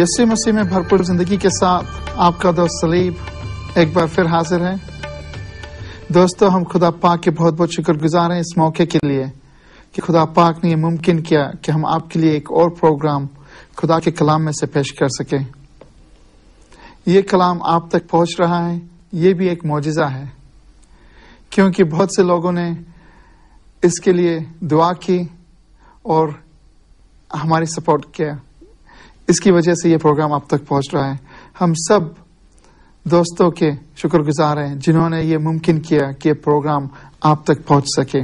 SC मसीह में भरपूर जिंदगी के साथ आपका दोस्त सलीब एक बार फिर हाजिर है दोस्तों हम खुदा पाक के बहुत बहुत शुक्रगुजार हैं इस मौके के लिए कि खुदा पाक ने यह मुमकिन किया कि हम आपके लिए एक और प्रोग्राम खुदा के कलाम में से पेश कर सकें ये कलाम आप तक पहुंच रहा है ये भी एक मुआजा है क्योंकि बहुत से लोगों ने इसके लिए दुआ की और हमारी सपोर्ट किया इसकी वजह से ये प्रोग्राम आप तक पहुंच रहा है हम सब दोस्तों के शुक्रगुजार हैं जिन्होंने ये मुमकिन किया कि प्रोग्राम आप तक पहुंच सके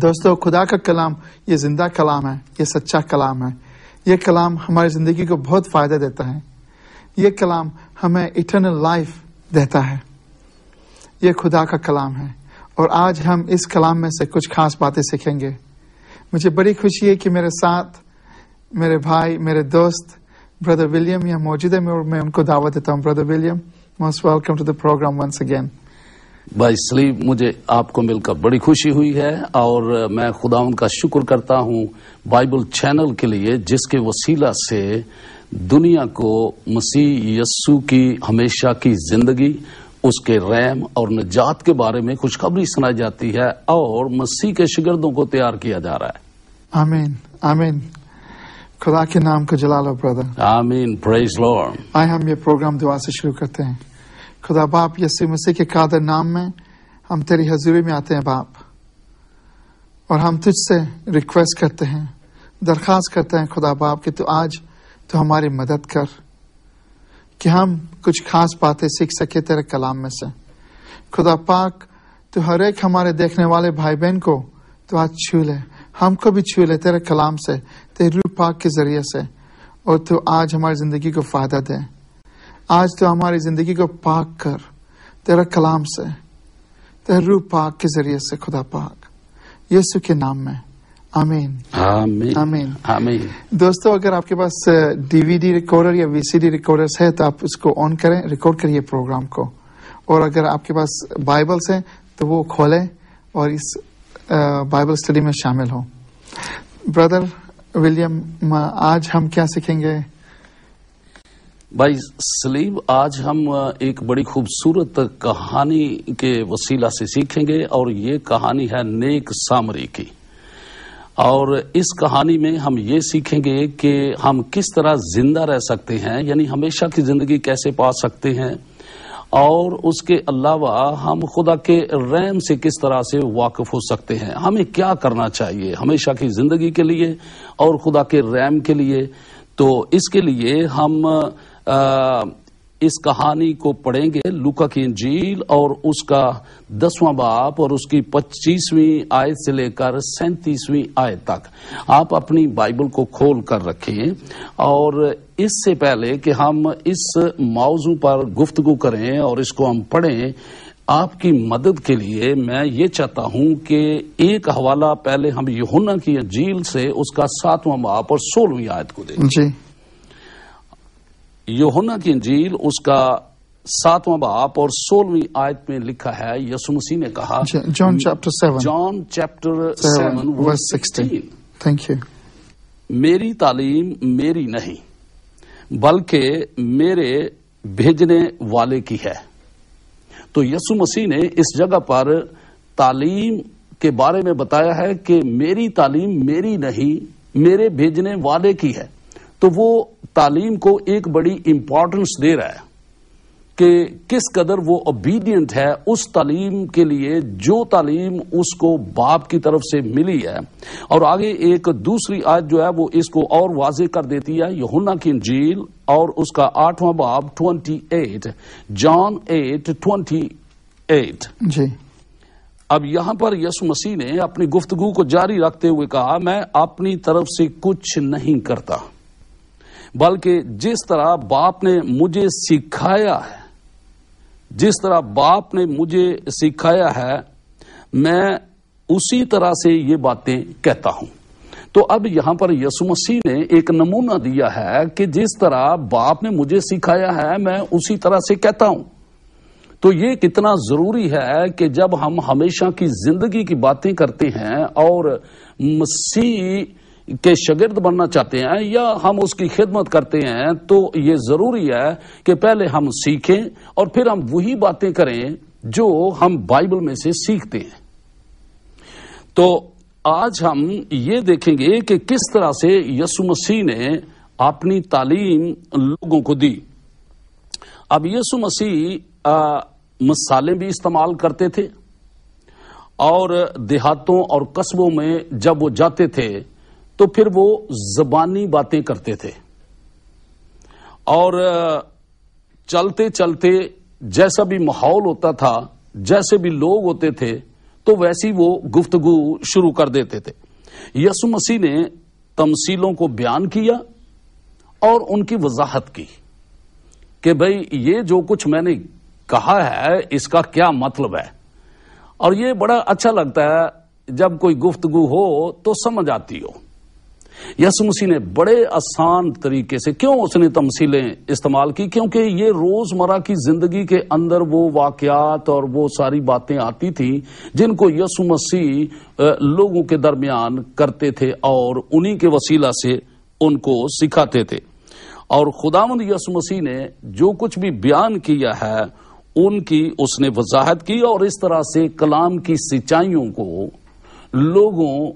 दोस्तों खुदा का कलाम ये जिंदा कलाम है ये सच्चा कलाम है ये कलाम हमारी जिंदगी को बहुत फायदा देता है ये कलाम हमें इटर्नल लाइफ देता है ये खुदा का कलाम है और आज हम इस कलाम में से कुछ खास बातें सीखेंगे मुझे बड़ी खुशी है कि मेरे साथ मेरे भाई मेरे दोस्त ब्रदर विलियम यहाँ मौजूद है मैं उनको दावत देता हूँ brother William most welcome to the program once again भाई सलीम मुझे आपको मिलकर बड़ी खुशी हुई है और मैं खुदा उनका शुक्र करता हूँ बाइबल चैनल के लिए जिसके वसीला से दुनिया को मसीह यस्सु की हमेशा की जिंदगी उसके रैम और निजात के बारे में खुशखबरी सुनाई जाती है और मसीह के शिगर्दों को तैयार किया जा रहा है आमीन आमीन खुदा के नाम को जला लो ब्रदर आमीन प्रेज लॉर्ड आए हम ये प्रोग्राम दुआ से शुरू करते हैं खुदा बाप यीशु मसीह के कादर नाम में हम तेरी हजूरी में आते हैं बाप और हम तुझसे रिक्वेस्ट करते हैं दरख्वास्त करते हैं खुदा बाप कि तू आज तू हमारी मदद कर कि हम कुछ खास बातें सीख सके तेरे कलाम में से खुदा पाक तो हर एक हमारे देखने वाले भाई बहन को तो आज छू ले हमको भी छू ले तेरे कलाम से तेरे रूप पाक के जरिए से और तू आज हमारी जिंदगी को फायदा दे आज तो हमारी जिंदगी को पाक कर तेरा कलाम से तेरे रूप पाक के जरिए से खुदा पाक यीशु के नाम में आमीन आमीन आमीन आमीन दोस्तों अगर आपके पास डीवीडी रिकॉर्डर या वीसीडी रिकॉर्डर्स है तो आप उसको ऑन करें रिकॉर्ड करिए प्रोग्राम को और अगर आपके पास बाइबल्स हैं तो वो खोलें और इस बाइबल स्टडी में शामिल हो ब्रदर विलियम आज हम क्या सीखेंगे भाई सलीम आज हम एक बड़ी खूबसूरत कहानी के वसीला से सीखेंगे और ये कहानी है नेक सामरी की और इस कहानी में हम ये सीखेंगे कि हम किस तरह जिंदा रह सकते हैं यानी हमेशा की जिंदगी कैसे पा सकते हैं और उसके अलावा हम खुदा के रैम से किस तरह से वाकिफ हो सकते हैं हमें क्या करना चाहिए हमेशा की जिंदगी के लिए और खुदा के रैम के लिए तो इसके लिए हम आ, इस कहानी को पढ़ेंगे लुका की झील और उसका दसवां बाप और उसकी पच्चीसवीं आयत से लेकर सैंतीसवीं आयत तक आप अपनी बाइबल को खोल कर रखें और इससे पहले कि हम इस मौजू पर गुफ्तगु करें और इसको हम पढ़ें आपकी मदद के लिए मैं ये चाहता हूं कि एक हवाला पहले हम यहुना की झील से उसका सातवां बाप और सोलहवीं आयत को देखें जी योहना की अंजील उसका सातवां बाप और सोलहवीं आयत में लिखा है यसु मसीह ने कहा John chapter seven John chapter seven verse sixteen thank you मेरी तालीम मेरी नहीं बल्कि मेरे भेजने वाले की है तो यसु मसीह ने इस जगह पर तालीम के बारे में बताया है कि मेरी तालीम मेरी नहीं मेरे भेजने वाले की है तो वो तालीम को एक बड़ी इंपॉर्टेंस दे रहा है कि किस कदर वो ओबीडियंट है उस तालीम के लिए जो तालीम उसको बाप की तरफ से मिली है और आगे एक दूसरी आयत जो है वो इसको और वाजे कर देती है यहुना की झील और उसका आठवां बाब 28 जॉन 8 28 जी अब यहां पर यसु मसीह ने अपनी गुफ्तगु को जारी रखते हुए कहा मैं अपनी तरफ से कुछ नहीं करता बल्कि जिस तरह बाप ने मुझे सिखाया है जिस तरह बाप ने मुझे सिखाया है मैं उसी तरह से ये बातें कहता हूं तो अब यहां पर यसु मसीह ने एक नमूना दिया है कि जिस तरह बाप ने मुझे सिखाया है मैं उसी तरह से कहता हूं तो ये कितना जरूरी है कि जब हम हमेशा की जिंदगी की बातें करते हैं और मसीह के शगिर्द बनना चाहते हैं या हम उसकी खिदमत करते हैं तो ये ज़रूरी है कि पहले हम सीखें और फिर हम वही बातें करें जो हम बाइबल में से सीखते हैं तो आज हम ये देखेंगे कि किस तरह से यसु मसीह ने अपनी तालीम लोगों को दी अब यसु मसीह मसाले भी इस्तेमाल करते थे और देहातों और कस्बों में जब वो जाते थे तो फिर वो जबानी बातें करते थे और चलते चलते जैसा भी माहौल होता था जैसे भी लोग होते थे तो वैसी वो गुफ्तगु शुरू कर देते थे यसु मसीह ने तमसीलों को बयान किया और उनकी वजाहत की कि भाई ये जो कुछ मैंने कहा है इसका क्या मतलब है और ये बड़ा अच्छा लगता है जब कोई गुफ्तगु हो तो समझ आती हो यसु मसीह ने बड़े आसान तरीके से क्यों उसने तमसीलें इस्तेमाल की क्योंकि ये रोजमर्रा की जिंदगी के अंदर वो वाकयात और वो सारी बातें आती थी जिनको यसु मसीह लोगों के दरमियान करते थे और उन्हीं के वसीला से उनको सिखाते थे और खुदामंद यसु मसीह ने जो कुछ भी बयान किया है उनकी उसने वजाहत की और इस तरह से कलाम की सिंचाइयों को लोगों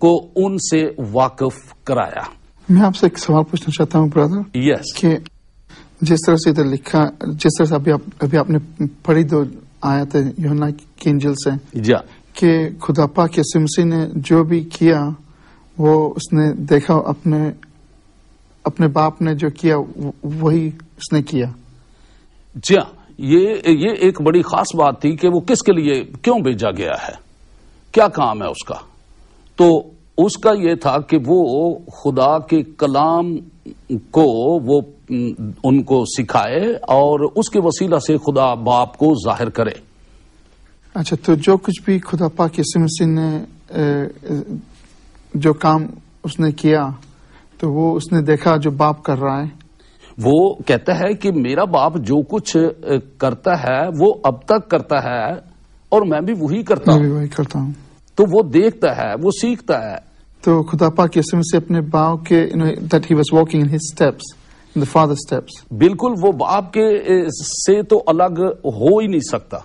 को उनसे वाकफ कराया मैं आपसे एक सवाल पूछना चाहता हूँ ब्रदर यस कि जिस तरह से इधर लिखा जिस तरह से अभी आप, अभी आपने पढ़ी दो आया थे योना की से जा कि खुदापा के सिमसी ने जो भी किया वो उसने देखा अपने अपने बाप ने जो किया वही उसने किया जी हाँ, ये ये एक बड़ी खास बात थी कि वो किसके लिए क्यों भेजा गया है क्या काम है उसका तो उसका यह था कि वो खुदा के कलाम को वो उनको सिखाए और उसके वसीला से खुदा बाप को जाहिर करे अच्छा तो जो कुछ भी खुदा पाक मसीह ने जो काम उसने किया तो वो उसने देखा जो बाप कर रहा है वो कहता है कि मेरा बाप जो कुछ करता है वो अब तक करता है और मैं भी वही करता हूँ वही करता हूँ तो वो देखता है वो सीखता है तो खुदा पाक समय से अपने बाप के that he was walking in his steps in the father steps बिल्कुल वो बाप के से तो अलग हो ही नहीं सकता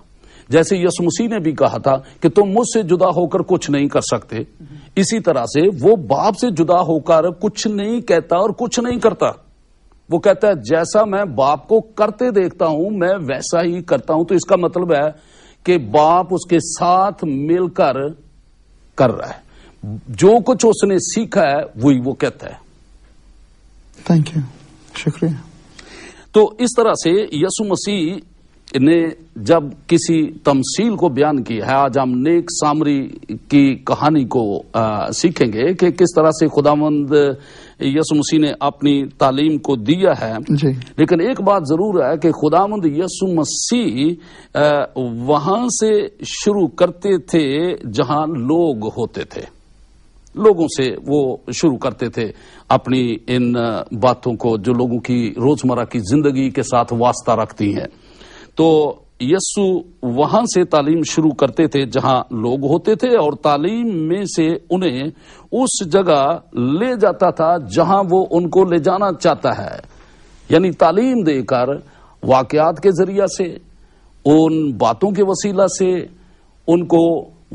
जैसे यसु मसीह ने भी कहा था कि तुम मुझसे जुदा होकर कुछ नहीं कर सकते इसी तरह से वो बाप से जुदा होकर कुछ नहीं कहता और कुछ नहीं करता वो कहता है जैसा मैं बाप को करते देखता हूं मैं वैसा ही करता हूं तो इसका मतलब है कि बाप उसके साथ मिलकर कर रहा है जो कुछ उसने सीखा है वही वो कहता है थैंक यू शुक्रिया तो इस तरह से यसु मसीह ने जब किसी तमसील को बयान किया है आज हम नेक सामरी की कहानी को आ, सीखेंगे कि किस तरह से खुदामंद यसु मसीह ने अपनी तालीम को दिया है लेकिन एक बात जरूर है कि खुदामंद यसु मसीह वहां से शुरू करते थे जहां लोग होते थे लोगों से वो शुरू करते थे अपनी इन बातों को जो लोगों की रोजमर्रा की जिंदगी के साथ वास्ता रखती हैं तो यस्सु वहां से तालीम शुरू करते थे जहां लोग होते थे और तालीम में से उन्हें उस जगह ले जाता था जहां वो उनको ले जाना चाहता है यानी तालीम देकर वाकयात के जरिया से उन बातों के वसीला से उनको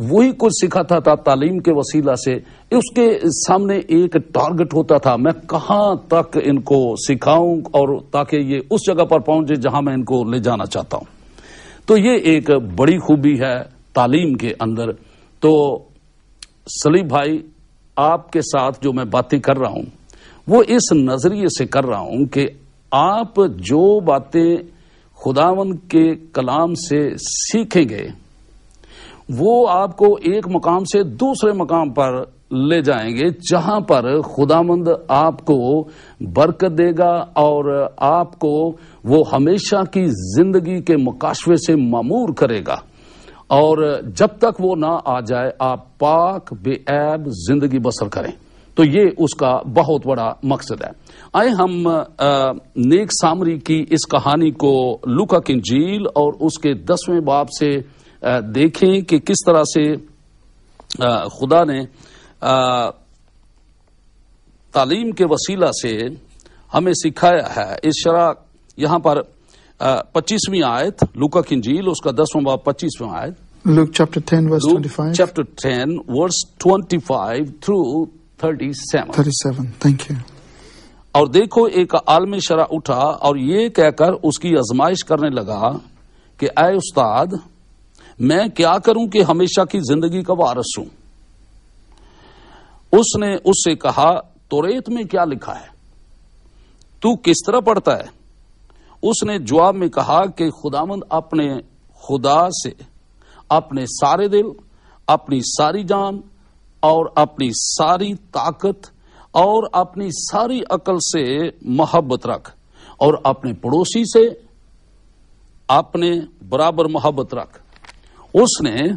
वही कुछ सीखा था, था तालीम के वसीला से उसके सामने एक टारगेट होता था मैं कहा तक इनको सिखाऊं और ताकि ये उस जगह पर पहुंचे जहां मैं इनको ले जाना चाहता हूं तो ये एक बड़ी खूबी है तालीम के अंदर तो सलीम भाई आपके साथ जो मैं बातें कर रहा हूं वो इस नजरिए से कर रहा हूं कि आप जो बातें खुदावन के कलाम से सीखेंगे वो आपको एक मकाम से दूसरे मकाम पर ले जाएंगे जहां पर खुदामंद आपको बरकत देगा और आपको वो हमेशा की जिंदगी के मुकाशवे से मामूर करेगा और जब तक वो ना आ जाए आप पाक बेऐब जिंदगी बसर करें तो ये उसका बहुत बड़ा मकसद है आए हम नेक सामरी की इस कहानी को लुका किंजील और उसके दसवें बाप से देखें कि किस तरह से खुदा ने तालीम के वसीला से हमें सिखाया है इस शरा यहाँ पर पच्चीसवीं आयत लुका किंजील उसका दसवां बाप पच्चीसवीं आयत verse twenty five chapter ten verse twenty five through thirty seven thirty seven thank you और देखो एक आलमी शरा उठा और ये कहकर उसकी आजमाइश करने लगा कि आए उस्ताद मैं क्या करूं कि हमेशा की जिंदगी का वारस हूं उसने उससे कहा तो में क्या लिखा है तू किस तरह पढ़ता है उसने जवाब में कहा कि खुदामंद अपने खुदा से अपने सारे दिल अपनी सारी जान और अपनी सारी ताकत और अपनी सारी अकल से मोहब्बत रख और अपने पड़ोसी से अपने बराबर मोहब्बत रख उसने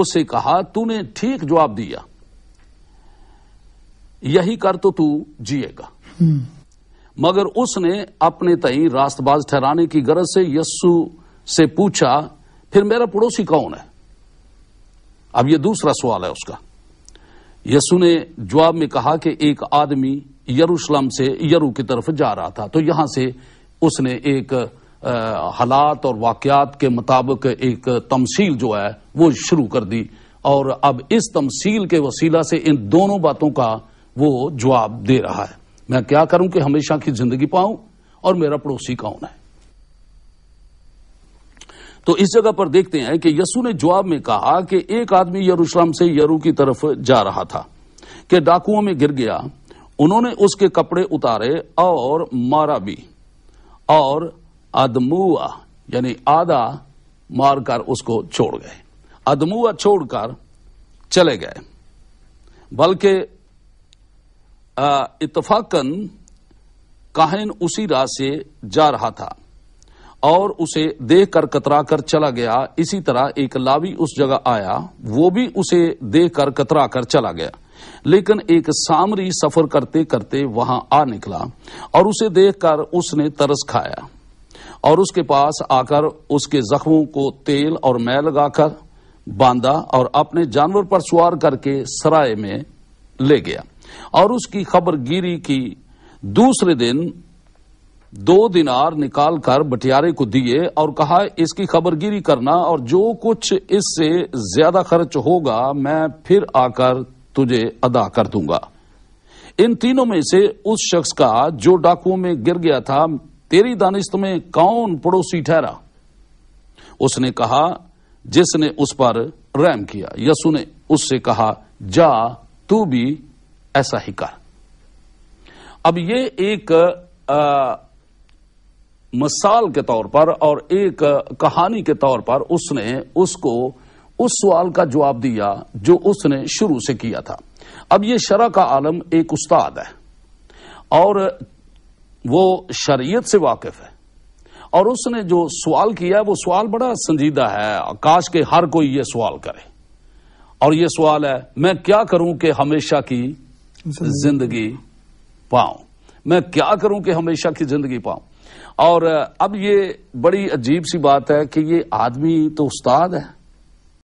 उसे कहा तूने ठीक जवाब दिया यही कर तो तू जिएगा हम्म। मगर उसने अपने तई रास्तबाज ठहराने की गरज से यस्सु से पूछा फिर मेरा पड़ोसी कौन है अब यह दूसरा सवाल है उसका यसु ने जवाब में कहा कि एक आदमी यरूशलम से यरू की तरफ जा रहा था तो यहां से उसने एक हालात और वाकयात के मुताबिक एक तमसील जो है वो शुरू कर दी और अब इस तमसील के वसीला से इन दोनों बातों का वो जवाब दे रहा है मैं क्या करूं कि हमेशा की जिंदगी पाऊं और मेरा पड़ोसी कौन है तो इस जगह पर देखते हैं कि यसु ने जवाब में कहा कि एक आदमी यरूशलेम से यरू की तरफ जा रहा था कि डाकुओं में गिर गया उन्होंने उसके कपड़े उतारे और मारा भी और अदमुआ यानी आधा मारकर उसको छोड़ गए अदमुआ छोड़कर चले गए बल्कि इतफाकन काहिन उसी राह से जा रहा था और उसे देख कर कतरा कर चला गया इसी तरह एक लावी उस जगह आया वो भी उसे देख कर कतरा कर चला गया लेकिन एक सामरी सफर करते करते वहां आ निकला और उसे देखकर उसने तरस खाया और उसके पास आकर उसके जख्मों को तेल और मैं लगाकर बांधा और अपने जानवर पर सवार करके सराय में ले गया और उसकी खबर गिरी की दूसरे दिन दो दिनार निकालकर बटियारे को दिए और कहा इसकी खबरगिरी करना और जो कुछ इससे ज्यादा खर्च होगा मैं फिर आकर तुझे अदा कर दूंगा इन तीनों में से उस शख्स का जो डाकुओं में गिर गया था तेरी दानिश्त में कौन पड़ोसी ठहरा उसने कहा जिसने उस पर रैम किया यसु ने उससे कहा जा तू भी ऐसा ही कर अब ये एक आ, मसाल के तौर पर और एक कहानी के तौर पर उसने उसको उस सवाल का जवाब दिया जो उसने शुरू से किया था अब ये शरा का आलम एक उस्ताद है और वो शरीयत से वाकिफ है और उसने जो सवाल किया है वो सवाल बड़ा संजीदा है काश के हर कोई ये सवाल करे और ये सवाल है मैं क्या करूं कि हमेशा की जिंदगी पाऊं मैं क्या करूं कि हमेशा की जिंदगी पाऊं और अब ये बड़ी अजीब सी बात है कि ये आदमी तो उस्ताद है